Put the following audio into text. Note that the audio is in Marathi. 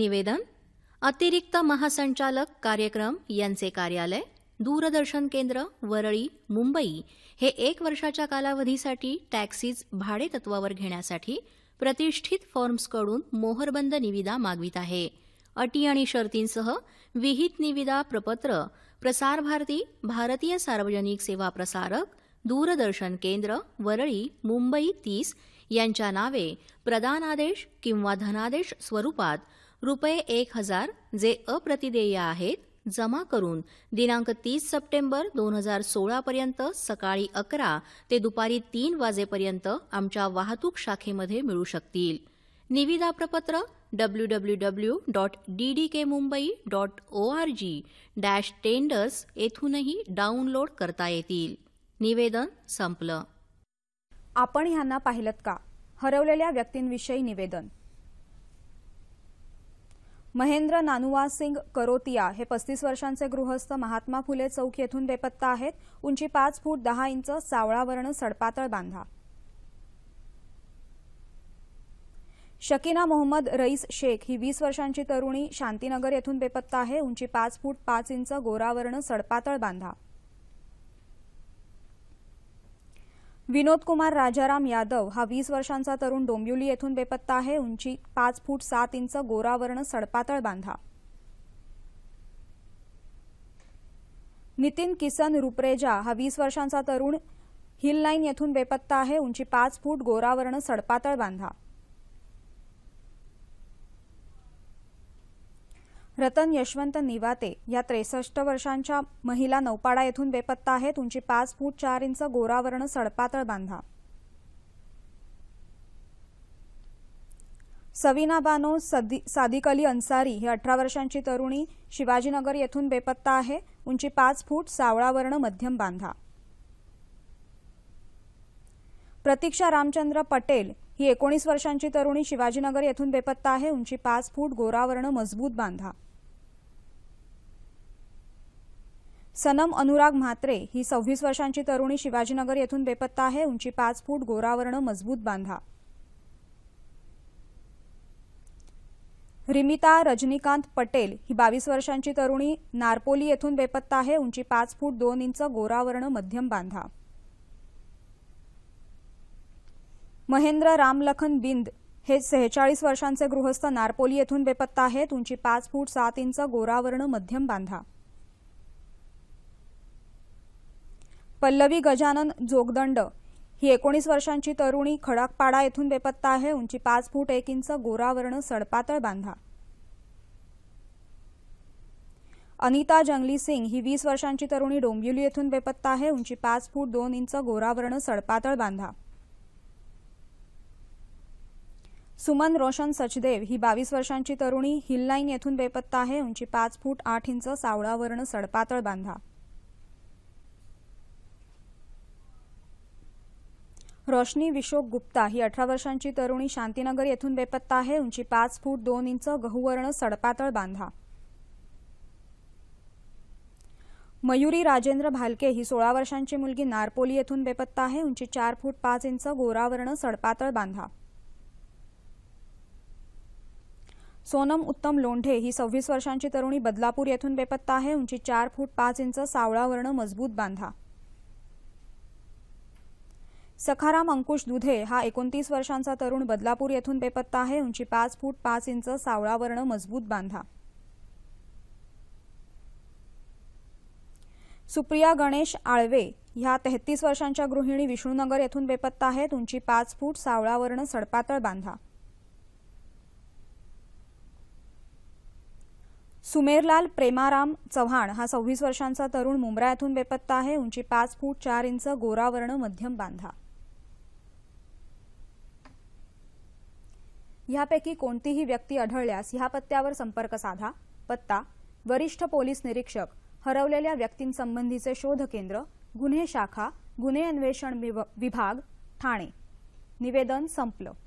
निवेदन अतिरिक्त महासंचालक कार्यक्रम यांचे कार्यालय दूरदर्शन केंद्र वरळी मुंबई हे एक वर्षाच्या कालावधीसाठी टॅक्सीज भाडेतत्वावर घेण्यासाठी प्रतिष्ठित फॉर्म्सकडून मोहरबंद निविदा मागवित आहे अटी आणि शर्तींसह विहित निविदा प्रपत्र प्रसारभारती भारतीय सार्वजनिक सेवा प्रसारक दूरदर्शन केंद्र वरळी मुंबई तीस यांच्या नावे प्रदानादेश किंवा धनादेश स्वरूपात रुपये एक हजार जे अप्रतिदेय आहेत जमा करून दिनांक तीस सप्टेंबर दोन हजार सोळापर्यंत सकाळी अकरा ते दुपारी तीन वाजेपर्यंत आमच्या वाहतूक शाखेमध्ये मिळू शकतील निविदा प्रपत्र W W W dot D Mumbai dot O R G dash tenders येथूनही डाउनलोड करता येतील निवेदन संपलं आपण ह्यांना पाहिलं का हरवलेल्या व्यक्तींविषयी निवेदन महेंद्र नानुवा सिंग करोतिया हे पस्तीस वर्षांचे गृहस्थ महात्मा फुले चौक येथून बेपत्ता आहेत उंची पाच फूट दहा इंच सावळा वर्ण सडपातळ बांधा शकीना मोहम्मद रईस शेख ही वीस वर्षांची तरुणी शांतीनगर येथून बेपत्ता आहे उंची पाच फूट पाच इंच गोरावर्ण सडपातळ बांधा विनोद कुमार राजाराम यादव हा वीस वर्षांचा तरुण डोंबिवली येथून बेपत्ता आहे उंची पाच फूट सात इंच गोरावर्ण सडपातळ बांधा नितीन किसन रुपरेजा हा वीस वर्षांचा तरुण हिल लाईन येथून बेपत्ता आहे उंची पाच फूट गोरावर्ण सडपातळ बांधा रतन यशवंत निवाते या त्रेसष्ट वर्षांच्या महिला नौपाडा येथून बेपत्ता आहेत उंची पाच फूट चार इंच गोरावर्ण सडपातळ बांधा सविना बानो सादिक अली अन्सारी ही अठरा वर्षांची तरुणी शिवाजीनगर येथून बेपत्ता आहे उंची पाच फूट सावळावर्ण मध्यम बांधा प्रतीक्षा रामचंद्र पटेल ही एकोणीस वर्षांची तरुणी शिवाजीनगर येथून बेपत्ता आहे उंची पाच फूट गोरावर्ण मजबूत बांधा सनम अनुराग म्हात्रे ही सव्वीस वर्षांची तरुणी शिवाजीनगर येथून बेपत्ता आहे उंची पाच फूट गोरावर्ण मजबूत बांधा रिमिता रजनीकांत पटेल ही बावीस वर्षांची तरुणी नारपोली येथून बेपत्ता आहे उंची पाच फूट दोन इंच गोरावर्ण मध्यम बांधा महेंद्र रामलखन बिंद हे सेहेचाळीस वर्षांचे गृहस्थ नारपोली येथून बेपत्ता आहेत उंची पाच फूट सात इंच गोरावर्ण मध्यम बांधा पल्लवी गजानन जोगदंड ही एकोणीस वर्षांची तरुणी खडाकपाडा येथून बेपत्ता आहे उंची पाच फूट एक इंच गोरावर्ण सडपातळ बांधा अनिता जंगली सिंग ही वीस वर्षांची तरुणी डोंबिवली येथून बेपत्ता आहे उंची पाच फूट दोन इंच गोरावर्ण सडपातळ बांधा सुमन रोशन सचदेव ही बावीस वर्षांची तरुणी हिललाईन येथून बेपत्ता आहे उंची पाच फूट आठ इंच सावळावर्ण सडपातळ बांधा रोशनी विशोक गुप्ता ही अठरा वर्षांची तरुणी शांतीनगर येथून बेपत्ता आहे उंची पाच फूट दोन इंच गहूवर्ण सडपातळ बांधा मयुरी राजेंद्र भालके ही सोळा वर्षांची मुलगी नारपोली येथून बेपत्ता आहे उंची चार फूट पाच इंच गोरावर्ण सडपातळ बांधा सोनम उत्तम लोंढे ही सव्वीस वर्षांची तरुणी बदलापूर येथून बेपत्ता आहे उंची चार फूट पाच इंच सावळावर्ण मजबूत बांधा सखाराम अंकुश दुधे हा एकोणतीस वर्षांचा तरुण बदलापूर येथून बेपत्ता आहे उंची पाच फूट पाच इंच सावळा मजबूत बांधा सुप्रिया गणेश आळवे ह्या तेहतीस वर्षांच्या गृहिणी विष्णुनगर येथून बेपत्ता आहेत उंची पाच फूट सावळा सडपातळ बांधा सुमेरलाल प्रेमाराम चव्हाण हा सव्वीस वर्षांचा तरुण मुंब्रा येथून बेपत्ता आहे उंची पाच फूट चार इंच गोरावर्ण मध्यम बांधा यापैकी कोणतीही व्यक्ती आढळल्यास ह्या पत्त्यावर संपर्क साधा पत्ता वरिष्ठ पोलीस निरीक्षक हरवलेल्या व्यक्तींसंबंधीचे शोध केंद्र गुन्हे शाखा गुन्हे अन्वेषण विभाग ठाणे निवेदन संपलं